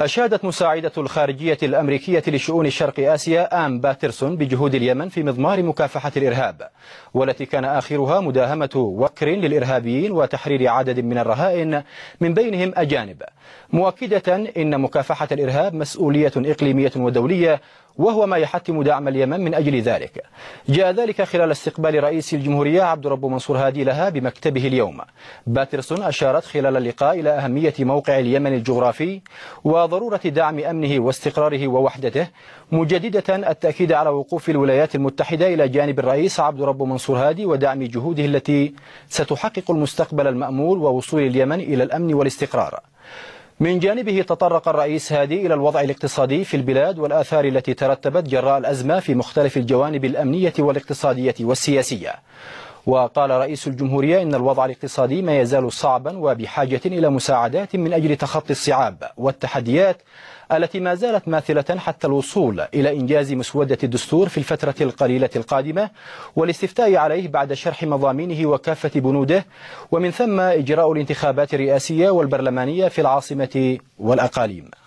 أشادت مساعدة الخارجية الأمريكية لشؤون شرق آسيا آم باترسون بجهود اليمن في مضمار مكافحة الإرهاب والتي كان آخرها مداهمة وكر للإرهابيين وتحرير عدد من الرهائن من بينهم أجانب مؤكدة إن مكافحة الإرهاب مسؤولية إقليمية ودولية وهو ما يحتم دعم اليمن من أجل ذلك جاء ذلك خلال استقبال رئيس الجمهورية عبد رب منصور هادي لها بمكتبه اليوم باترسون أشارت خلال اللقاء إلى أهمية موقع اليمن الجغرافي و ضرورة دعم أمنه واستقراره ووحدته مجددة التأكيد على وقوف الولايات المتحدة إلى جانب الرئيس عبد رب منصور هادي ودعم جهوده التي ستحقق المستقبل المأمول ووصول اليمن إلى الأمن والاستقرار من جانبه تطرق الرئيس هادي إلى الوضع الاقتصادي في البلاد والآثار التي ترتبت جراء الأزمة في مختلف الجوانب الأمنية والاقتصادية والسياسية وقال رئيس الجمهورية إن الوضع الاقتصادي ما يزال صعبا وبحاجة إلى مساعدات من أجل تخطي الصعاب والتحديات التي ما زالت ماثلة حتى الوصول إلى إنجاز مسودة الدستور في الفترة القليلة القادمة والاستفتاء عليه بعد شرح مضامينه وكافة بنوده ومن ثم إجراء الانتخابات الرئاسية والبرلمانية في العاصمة والأقاليم